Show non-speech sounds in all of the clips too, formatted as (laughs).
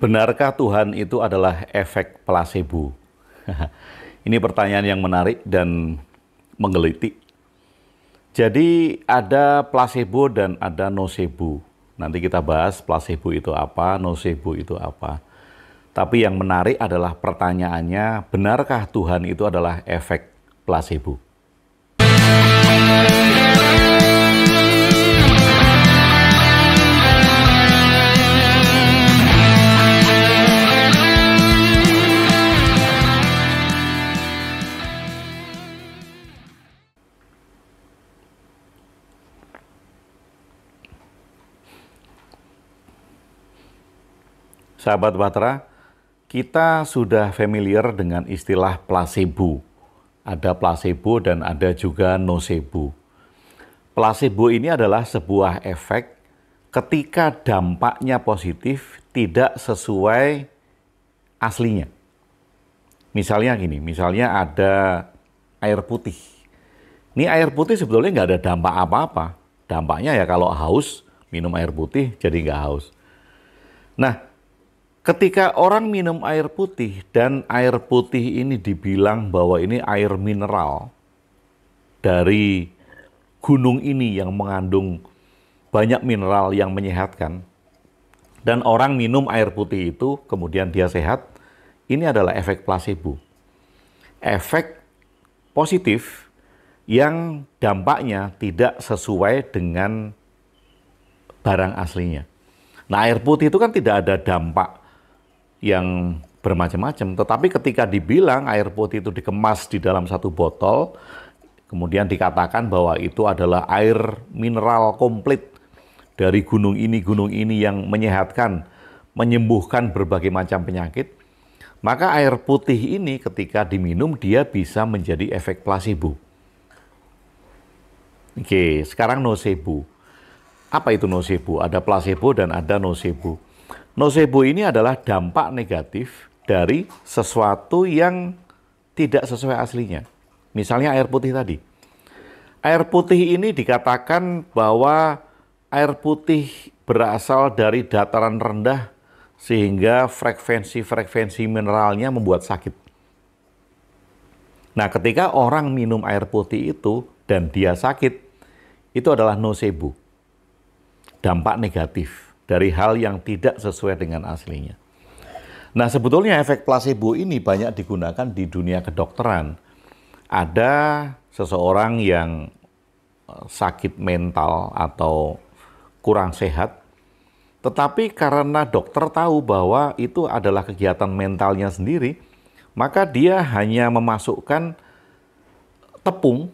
Benarkah Tuhan itu adalah efek placebo? (laughs) Ini pertanyaan yang menarik dan menggelitik. Jadi ada placebo dan ada nocebo. Nanti kita bahas placebo itu apa, nocebo itu apa. Tapi yang menarik adalah pertanyaannya, benarkah Tuhan itu adalah efek placebo? Sahabat Batra, kita sudah familiar dengan istilah placebo. Ada placebo dan ada juga nocebo. Placebo ini adalah sebuah efek ketika dampaknya positif tidak sesuai aslinya. Misalnya gini, misalnya ada air putih. Ini air putih sebetulnya nggak ada dampak apa-apa. Dampaknya ya kalau haus, minum air putih jadi nggak haus. Nah, Ketika orang minum air putih dan air putih ini dibilang bahwa ini air mineral dari gunung ini yang mengandung banyak mineral yang menyehatkan dan orang minum air putih itu kemudian dia sehat, ini adalah efek placebo. Efek positif yang dampaknya tidak sesuai dengan barang aslinya. Nah, air putih itu kan tidak ada dampak yang bermacam-macam. Tetapi ketika dibilang air putih itu dikemas di dalam satu botol, kemudian dikatakan bahwa itu adalah air mineral komplit dari gunung ini, gunung ini yang menyehatkan, menyembuhkan berbagai macam penyakit, maka air putih ini ketika diminum dia bisa menjadi efek placebo. Oke, sekarang nocebo. Apa itu nocebo? Ada placebo dan ada nocebo. Nocebo ini adalah dampak negatif dari sesuatu yang tidak sesuai aslinya. Misalnya air putih tadi. Air putih ini dikatakan bahwa air putih berasal dari dataran rendah sehingga frekuensi-frekuensi mineralnya membuat sakit. Nah, ketika orang minum air putih itu dan dia sakit, itu adalah nocebo. Dampak negatif dari hal yang tidak sesuai dengan aslinya. Nah, sebetulnya efek placebo ini banyak digunakan di dunia kedokteran. Ada seseorang yang eh, sakit mental atau kurang sehat, tetapi karena dokter tahu bahwa itu adalah kegiatan mentalnya sendiri, maka dia hanya memasukkan tepung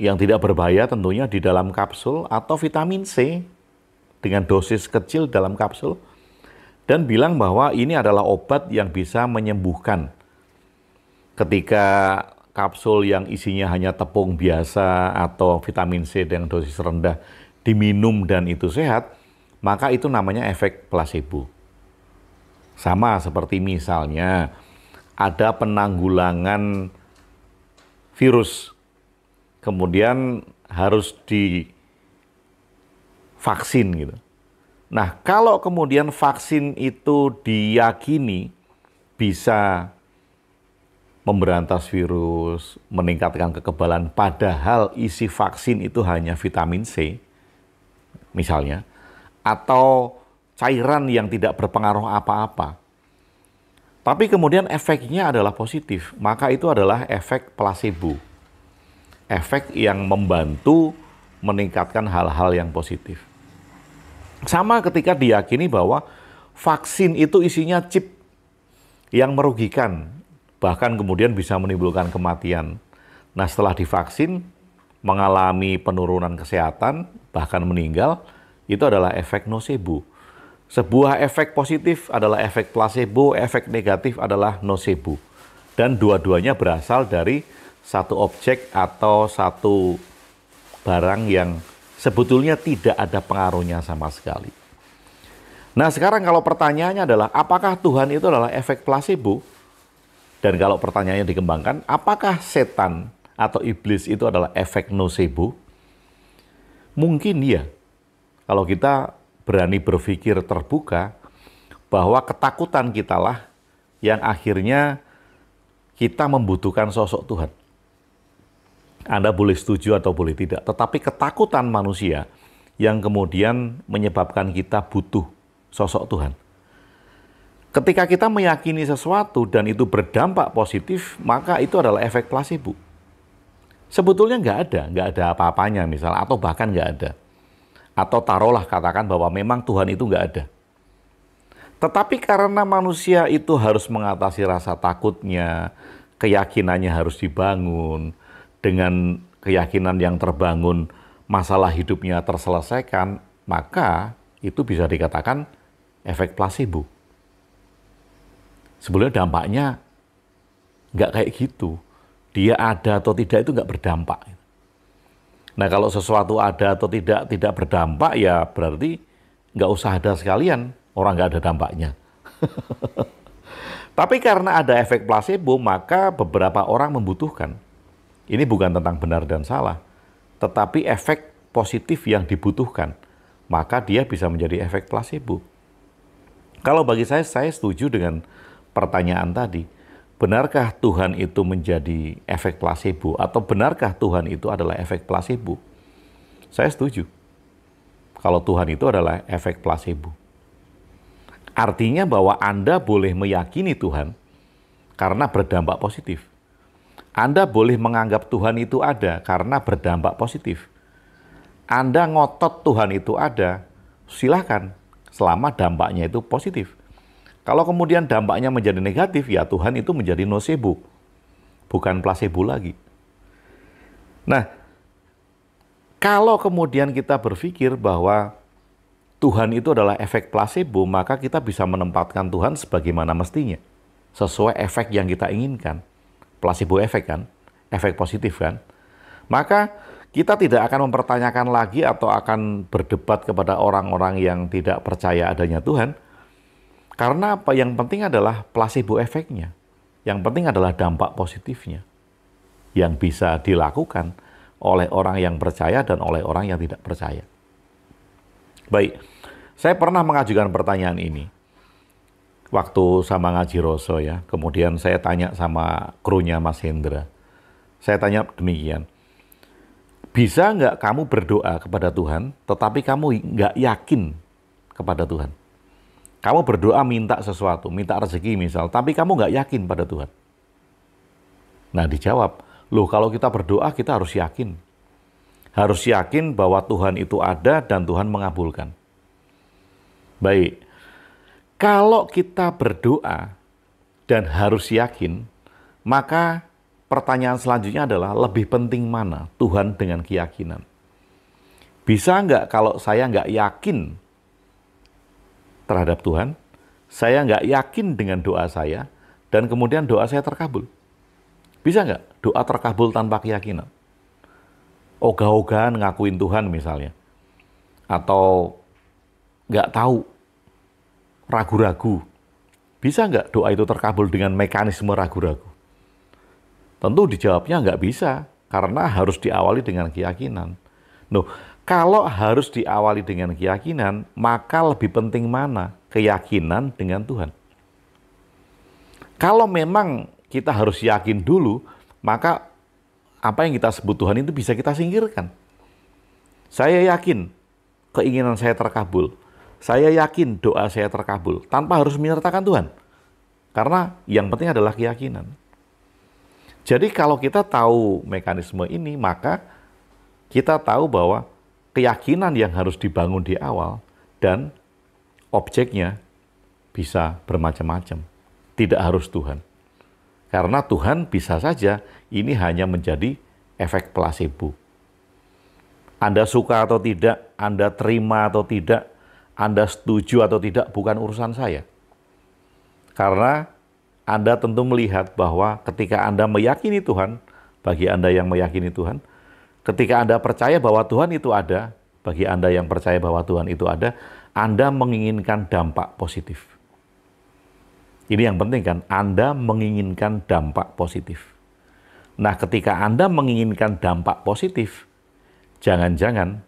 yang tidak berbahaya tentunya di dalam kapsul atau vitamin C dengan dosis kecil dalam kapsul dan bilang bahwa ini adalah obat yang bisa menyembuhkan. Ketika kapsul yang isinya hanya tepung biasa atau vitamin C dengan dosis rendah diminum dan itu sehat, maka itu namanya efek placebo. Sama seperti misalnya ada penanggulangan virus, kemudian harus di vaksin gitu. Nah, kalau kemudian vaksin itu diyakini bisa memberantas virus, meningkatkan kekebalan, padahal isi vaksin itu hanya vitamin C, misalnya, atau cairan yang tidak berpengaruh apa-apa. Tapi kemudian efeknya adalah positif, maka itu adalah efek placebo. Efek yang membantu meningkatkan hal-hal yang positif. Sama ketika diyakini bahwa vaksin itu isinya chip yang merugikan, bahkan kemudian bisa menimbulkan kematian. Nah, setelah divaksin, mengalami penurunan kesehatan, bahkan meninggal, itu adalah efek nocebo. Sebuah efek positif adalah efek placebo, efek negatif adalah nocebo. Dan dua-duanya berasal dari satu objek atau satu barang yang sebetulnya tidak ada pengaruhnya sama sekali. Nah, sekarang kalau pertanyaannya adalah apakah Tuhan itu adalah efek placebo? Dan kalau pertanyaannya dikembangkan, apakah setan atau iblis itu adalah efek nocebo? Mungkin ya. Kalau kita berani berpikir terbuka bahwa ketakutan kitalah yang akhirnya kita membutuhkan sosok Tuhan. Anda boleh setuju atau boleh tidak, tetapi ketakutan manusia yang kemudian menyebabkan kita butuh sosok Tuhan. Ketika kita meyakini sesuatu dan itu berdampak positif, maka itu adalah efek placebo. Sebetulnya nggak ada, nggak ada apa-apanya misal, atau bahkan nggak ada. Atau taruhlah katakan bahwa memang Tuhan itu nggak ada. Tetapi karena manusia itu harus mengatasi rasa takutnya, keyakinannya harus dibangun, dengan keyakinan yang terbangun masalah hidupnya terselesaikan, maka itu bisa dikatakan efek placebo. Sebenarnya dampaknya nggak kayak gitu. Dia ada atau tidak itu nggak berdampak. Nah kalau sesuatu ada atau tidak tidak berdampak ya berarti nggak usah ada sekalian. Orang nggak ada dampaknya. (laughs) Tapi karena ada efek placebo maka beberapa orang membutuhkan. Ini bukan tentang benar dan salah, tetapi efek positif yang dibutuhkan. Maka dia bisa menjadi efek placebo. Kalau bagi saya, saya setuju dengan pertanyaan tadi. Benarkah Tuhan itu menjadi efek placebo atau benarkah Tuhan itu adalah efek placebo? Saya setuju. Kalau Tuhan itu adalah efek placebo. Artinya bahwa Anda boleh meyakini Tuhan karena berdampak positif. Anda boleh menganggap Tuhan itu ada karena berdampak positif. Anda ngotot Tuhan itu ada, silahkan selama dampaknya itu positif. Kalau kemudian dampaknya menjadi negatif, ya Tuhan itu menjadi nocebo, bukan placebo lagi. Nah, kalau kemudian kita berpikir bahwa Tuhan itu adalah efek placebo, maka kita bisa menempatkan Tuhan sebagaimana mestinya, sesuai efek yang kita inginkan placebo efek kan, efek positif kan, maka kita tidak akan mempertanyakan lagi atau akan berdebat kepada orang-orang yang tidak percaya adanya Tuhan. Karena apa yang penting adalah placebo efeknya. Yang penting adalah dampak positifnya yang bisa dilakukan oleh orang yang percaya dan oleh orang yang tidak percaya. Baik, saya pernah mengajukan pertanyaan ini waktu sama ngaji Roso ya. Kemudian saya tanya sama krunya Mas Hendra. Saya tanya demikian. Bisa nggak kamu berdoa kepada Tuhan, tetapi kamu nggak yakin kepada Tuhan? Kamu berdoa minta sesuatu, minta rezeki misal, tapi kamu nggak yakin pada Tuhan. Nah dijawab, loh kalau kita berdoa kita harus yakin. Harus yakin bahwa Tuhan itu ada dan Tuhan mengabulkan. Baik, kalau kita berdoa dan harus yakin, maka pertanyaan selanjutnya adalah lebih penting mana Tuhan dengan keyakinan? Bisa nggak kalau saya nggak yakin terhadap Tuhan, saya nggak yakin dengan doa saya, dan kemudian doa saya terkabul? Bisa nggak doa terkabul tanpa keyakinan? Ogah-ogahan ngakuin Tuhan misalnya. Atau nggak tahu ragu-ragu, bisa nggak doa itu terkabul dengan mekanisme ragu-ragu? Tentu dijawabnya nggak bisa, karena harus diawali dengan keyakinan. Nuh, kalau harus diawali dengan keyakinan, maka lebih penting mana? Keyakinan dengan Tuhan. Kalau memang kita harus yakin dulu, maka apa yang kita sebut Tuhan itu bisa kita singkirkan. Saya yakin keinginan saya terkabul, saya yakin doa saya terkabul tanpa harus menyertakan Tuhan. Karena yang penting adalah keyakinan. Jadi kalau kita tahu mekanisme ini, maka kita tahu bahwa keyakinan yang harus dibangun di awal dan objeknya bisa bermacam-macam. Tidak harus Tuhan. Karena Tuhan bisa saja ini hanya menjadi efek placebo. Anda suka atau tidak, Anda terima atau tidak, anda setuju atau tidak bukan urusan saya. Karena Anda tentu melihat bahwa ketika Anda meyakini Tuhan, bagi Anda yang meyakini Tuhan, ketika Anda percaya bahwa Tuhan itu ada, bagi Anda yang percaya bahwa Tuhan itu ada, Anda menginginkan dampak positif. Ini yang penting kan, Anda menginginkan dampak positif. Nah, ketika Anda menginginkan dampak positif, jangan-jangan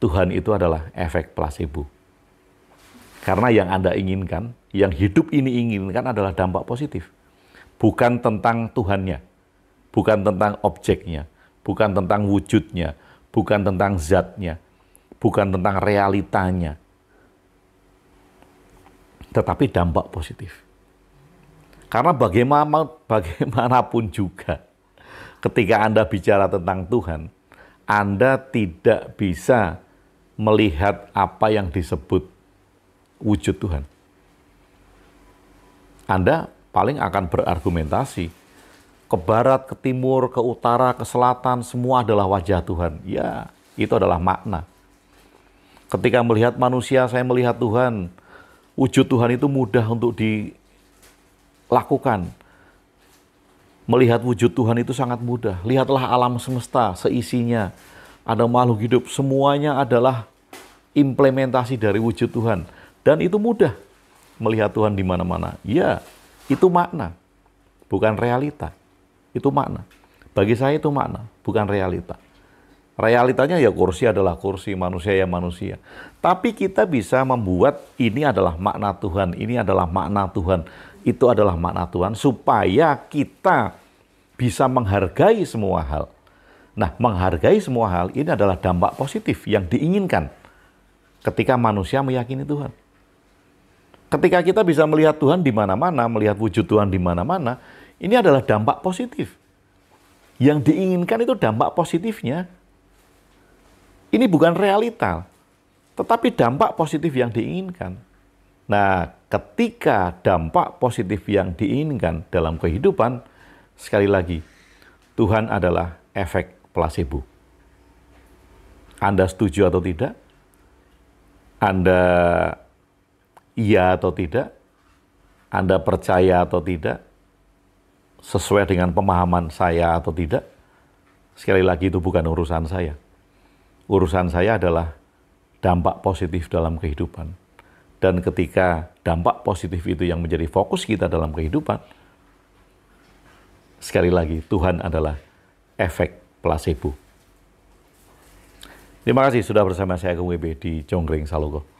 Tuhan itu adalah efek placebo. Karena yang Anda inginkan, yang hidup ini inginkan adalah dampak positif. Bukan tentang Tuhannya, bukan tentang objeknya, bukan tentang wujudnya, bukan tentang zatnya, bukan tentang realitanya. Tetapi dampak positif. Karena bagaimana, bagaimanapun juga, ketika Anda bicara tentang Tuhan, Anda tidak bisa melihat apa yang disebut wujud Tuhan. Anda paling akan berargumentasi ke barat, ke timur, ke utara, ke selatan, semua adalah wajah Tuhan. Ya, itu adalah makna. Ketika melihat manusia, saya melihat Tuhan. Wujud Tuhan itu mudah untuk dilakukan. Melihat wujud Tuhan itu sangat mudah. Lihatlah alam semesta seisinya. Ada makhluk hidup, semuanya adalah implementasi dari wujud Tuhan dan itu mudah melihat Tuhan di mana-mana. Ya, itu makna, bukan realita. Itu makna. Bagi saya itu makna, bukan realita. Realitanya ya kursi adalah kursi, manusia ya manusia. Tapi kita bisa membuat ini adalah makna Tuhan, ini adalah makna Tuhan, itu adalah makna Tuhan supaya kita bisa menghargai semua hal. Nah, menghargai semua hal ini adalah dampak positif yang diinginkan ketika manusia meyakini Tuhan ketika kita bisa melihat Tuhan di mana-mana, melihat wujud Tuhan di mana-mana, ini adalah dampak positif. Yang diinginkan itu dampak positifnya. Ini bukan realita, tetapi dampak positif yang diinginkan. Nah, ketika dampak positif yang diinginkan dalam kehidupan, sekali lagi, Tuhan adalah efek placebo. Anda setuju atau tidak? Anda iya atau tidak, Anda percaya atau tidak, sesuai dengan pemahaman saya atau tidak, sekali lagi itu bukan urusan saya. Urusan saya adalah dampak positif dalam kehidupan. Dan ketika dampak positif itu yang menjadi fokus kita dalam kehidupan, sekali lagi Tuhan adalah efek placebo. Terima kasih sudah bersama saya ke WB di Jonggring Salogo.